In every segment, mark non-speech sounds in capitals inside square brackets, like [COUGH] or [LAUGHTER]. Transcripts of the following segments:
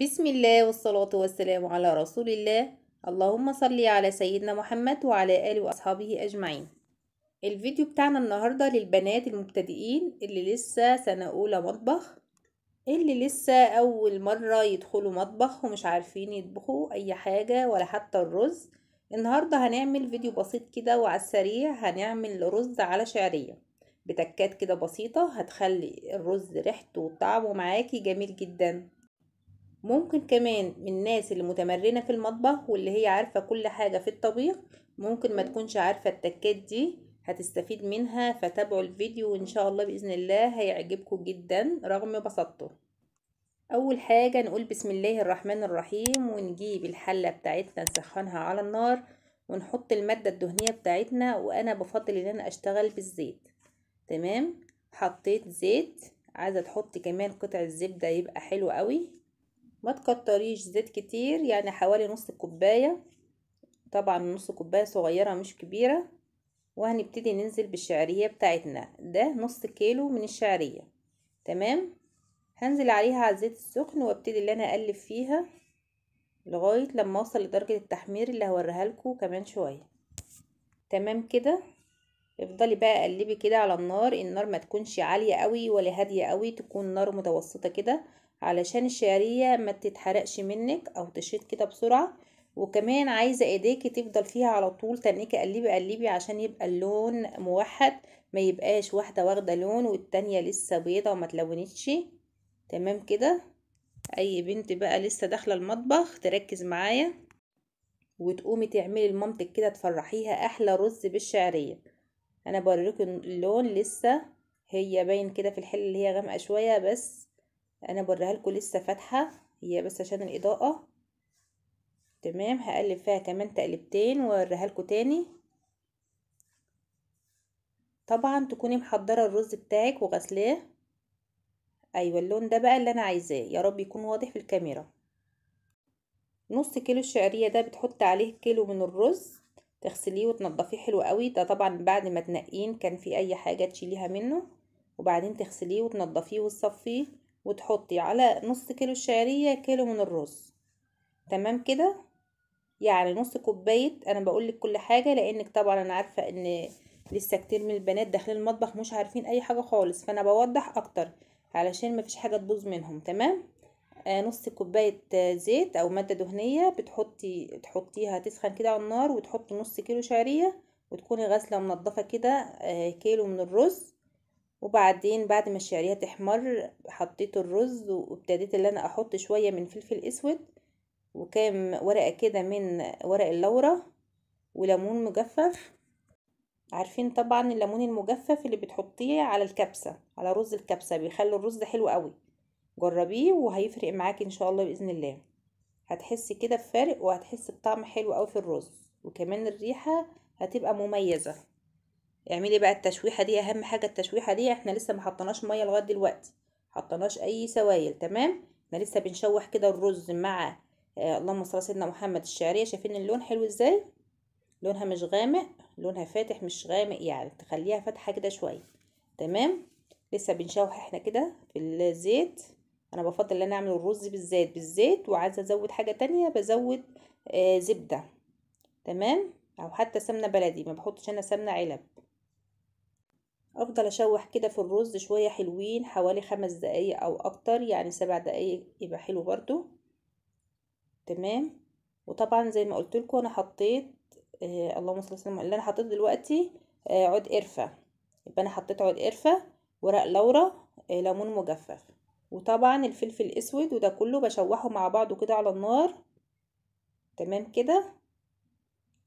بسم الله والصلاة والسلام على رسول الله اللهم صل على سيدنا محمد وعلى آله وأصحابه أجمعين الفيديو بتاعنا النهاردة للبنات المبتدئين اللي لسه سنة أولى مطبخ اللي لسه أول مرة يدخلوا مطبخ ومش عارفين يطبخوا أي حاجة ولا حتى الرز النهاردة هنعمل فيديو بسيط كده وعلى السريع هنعمل رز على شعرية بتكات كده بسيطة هتخلي الرز ريحته وطعمه معاكي جميل جداً ممكن كمان من الناس اللي متمرنة في المطبخ واللي هي عارفة كل حاجة في الطبيخ ممكن ما تكونش عارفة التكات دي هتستفيد منها فتابعوا الفيديو وان شاء الله بإذن الله هيعجبكم جدا رغم بساطته اول حاجة نقول بسم الله الرحمن الرحيم ونجيب الحلة بتاعتنا نسخنها على النار ونحط المادة الدهنية بتاعتنا وانا بفضل ان انا اشتغل بالزيت تمام حطيت زيت عايزة تحط كمان قطع الزبدة يبقى حلو قوي ما تكتريش زيت كتير يعني حوالي نص كوباية طبعا نص كوباية صغيرة مش كبيرة وهنبتدي ننزل بالشعرية بتاعتنا ده نص كيلو من الشعرية تمام هنزل عليها على الزيت السخن وابتدي اللي انا اقلب فيها لغاية لما اوصل لدرجة التحمير اللي هوريها لكم كمان شوية تمام كده افضلي بقى قلبي كده على النار النار ما تكونش عالية قوي ولا هادية قوي تكون نار متوسطة كده علشان الشعرية ما تتحرقش منك او تشيط كده بسرعة وكمان عايزة ايديكي تفضل فيها على طول تنكي قلبي قلبي عشان يبقى اللون موحد ما يبقاش واحدة واخدة لون والتانية لسه بيضة وما تلونتش تمام كده اي بنت بقى لسه داخلة المطبخ تركز معايا وتقومي تعملي لمامتك كده تفرحيها احلى رز بالشعرية انا بوريكم اللون لسه هي باين كده في الحل اللي هي غامقه شويه بس انا بوريها لكم لسه فاتحه هي بس عشان الاضاءه تمام هقلب فيها كمان تقلبتين واوريها لكم تاني طبعا تكوني محضره الرز بتاعك وغسلاه ايوه اللون ده بقى اللي انا عايزاه يا رب يكون واضح في الكاميرا نص كيلو الشعريه ده بتحط عليه كيلو من الرز تغسليه وتنضفيه حلو قوي ده طبعا بعد ما تنقين كان في اي حاجه تشيليها منه وبعدين تغسليه وتنضفيه وتصفيه وتحطي على نص كيلو الشعرية كيلو من الرز تمام كده يعني نص كوباية انا بقولك كل حاجة لانك طبعا انا عارفة ان لسه كتير من البنات داخلين المطبخ مش عارفين اي حاجة خالص فانا بوضح اكتر علشان مفيش حاجة تبوظ منهم تمام آه نص كوباية زيت او مادة دهنية بتحطي تحطيها تسخن كده على النار وتحطي نص كيلو شعرية وتكوني غاسلة ومنضفة كده آه، كيلو من الرز وبعدين بعد ما الشعريه تحمر حطيت الرز وابتديت اللي انا احط شويه من فلفل اسود وكام ورقه كده من ورق اللورة وليمون مجفف عارفين طبعا الليمون المجفف اللي بتحطيه على الكبسه على رز الكبسه بيخلي الرز حلو قوي جربيه وهيفرق معاكي ان شاء الله باذن الله هتحس كده بفرق وهتحس بطعم حلو قوي في الرز وكمان الريحه هتبقى مميزه اعملي إيه بقى التشويحه دي اهم حاجه التشويحه دي احنا لسه ما حطناش ميه لغايه دلوقتي حطناش اي سوائل تمام احنا لسه بنشوح كده الرز مع آه اللهم صل على سيدنا محمد الشعريه شايفين اللون حلو ازاي لونها مش غامق لونها فاتح مش غامق يعني تخليها فاتحه كده شويه تمام لسه بنشوح احنا كده في الزيت انا بفضل ان انا اعمل الرز بالزيت بالزيت وعايزه ازود حاجه تانية بزود آه زبده تمام او حتى سمنه بلدي ما بحطش انا سمنه علب افضل اشوح كده في الرز شوية حلوين حوالي خمس دقايق او اكتر يعني سبع دقايق يبقى حلو برده تمام وطبعا زي ما قلت لكم انا حطيت آه اللهم صل وسلم اللي انا حطيته دلوقتي آه عود قرفه يبقى انا حطيت عود قرفه ورق لورا آه ليمون مجفف وطبعا الفلفل الاسود وده كله بشوحه مع بعضه كده على النار تمام كده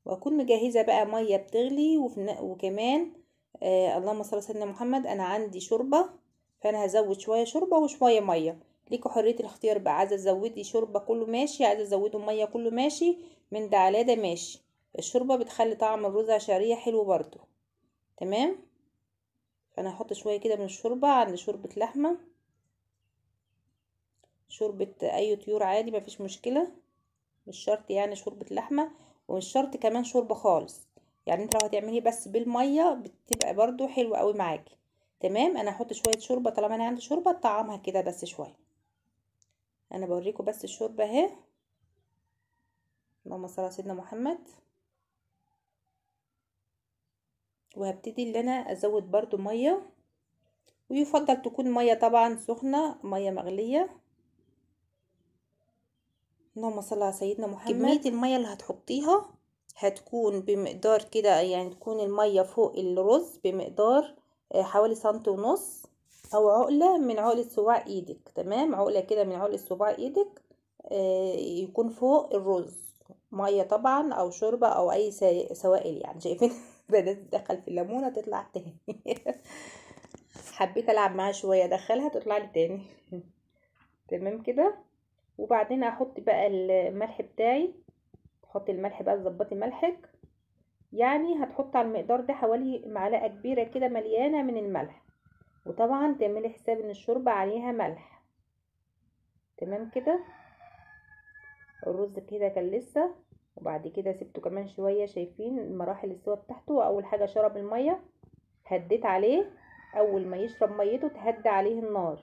واكون مجهزه بقى ميه بتغلي وكمان آه اللهم صل على سيدنا محمد انا عندي شوربه فانا هزود شويه شوربه وشويه ميه ليكوا حريه الاختيار بقى عايزه تزودي شوربه كله ماشي عايزه تزوده ميه كله ماشي من ده على ده ماشي الشوربه بتخلي طعم الرز عشاريه حلو برده تمام فانا هحط شويه كده من الشوربه عند شوربه لحمه شوربه اي طيور عادي مفيش مشكله مش شرط يعني شوربه لحمه ومش شرط كمان شوربه خالص يعني انت لو هتعمليه بس بالميه بتبقى برده حلوه قوي معاكي تمام انا هحط شويه شوربه طالما انا عندي شوربه طعمها كده بس شويه انا بوريكم بس الشوربه اهي اللهم صل على سيدنا محمد وهبتدي ان انا ازود برده ميه ويفضل تكون ميه طبعا سخنه ميه مغليه اللهم صل على سيدنا محمد كميه الميه اللي هتحطيها هتكون بمقدار كده يعني تكون المية فوق الرز بمقدار آه، حوالي سنتي ونص او عقلة من عقلة صباع ايدك تمام عقلة كده من عقلة صباع ايدك آه، يكون فوق الرز مية طبعا او شوربة او اي سوائل يعني [LAUGHS] شايفين بدأت تدخل في الليمونة تطلع تاني [LAUGHS] حبيت العب معاها شوية ادخلها تطلع لي تاني [LAUGHS] تمام كده وبعدين احط بقى الملح بتاعي هتحطي الملح بقى تظبطي ملحك يعني هتحطي على المقدار ده حوالي معلقه كبيره كده مليانه من الملح وطبعا تعملي حساب ان الشوربه عليها ملح تمام كده الرز كده كان لسه وبعد كده سبته كمان شويه شايفين مراحل السوا بتاعته واول حاجه شرب الميه هديت عليه اول ما يشرب ميته تهدى عليه النار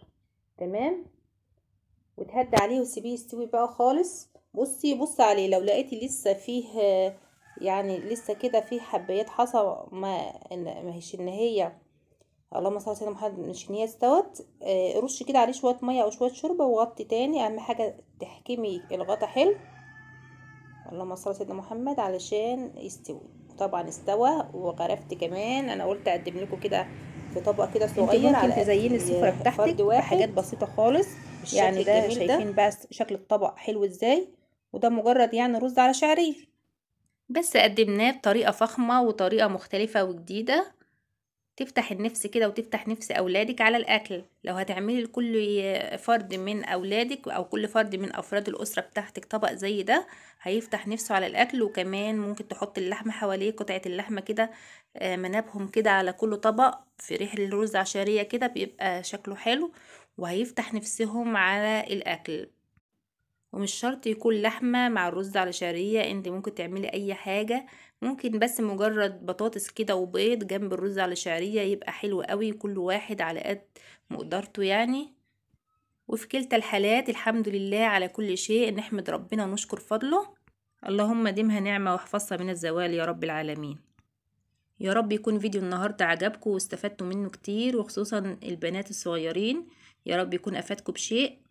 تمام وتهدى عليه وسيبيه يستوي بقى خالص بصي بص عليه لو لقيتي لسه فيه يعني لسه كده فيه حبيات حصى ما ماهيش ان هي اللهم صل على سيدنا محمد مش ان هي استوت آه رش كده عليه شويه ميه او شويه شوربه وغطي تاني اهم حاجه تحكمي الغطا حلو اللهم صل على سيدنا محمد علشان يستوي طبعا استوى وغرفت كمان انا قلت اقدم لكم كده في طبق كده صغير ممكن على تزيني السفره بتاعتك حاجات بسيطه خالص يعني ده شايفين بس شكل الطبق حلو ازاي وده مجرد يعني رز على شعريه بس قدمناه بطريقة فخمة وطريقة مختلفة وجديدة تفتح النفس كده وتفتح نفس أولادك على الأكل لو هتعملي لكل فرد من أولادك أو كل فرد من أفراد الأسرة بتاعتك طبق زي ده هيفتح نفسه على الأكل وكمان ممكن تحط اللحمة حواليه قطعة اللحمة كده آه، منابهم كده على كل طبق في ريح الرز عشارية كده بيبقى شكله حلو وهيفتح نفسهم على الأكل ومش شرط يكون لحمة مع الرز على شعرية انت ممكن تعملي اي حاجة ممكن بس مجرد بطاطس كده وبيض جنب الرز على شعرية يبقى حلو قوي كل واحد على قد مقدرته يعني وفي كلتا الحالات الحمد لله على كل شيء نحمد ربنا ونشكر فضله اللهم ديمها نعمة واحفظها من الزوال يا رب العالمين يا رب يكون فيديو النهاردة عجبكم واستفدتوا منه كتير وخصوصا البنات الصغيرين يا رب يكون أفادكم بشيء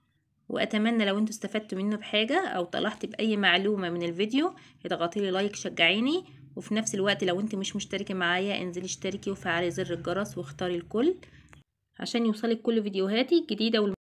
واتمنى لو انتوا استفدتوا منه بحاجه او طلعت باي معلومه من الفيديو اضغطي لي لايك شجعيني وفي نفس الوقت لو انت مش مشتركه معايا انزلي اشتركي وفعلي زر الجرس واختاري الكل عشان يوصلك كل فيديوهاتي الجديده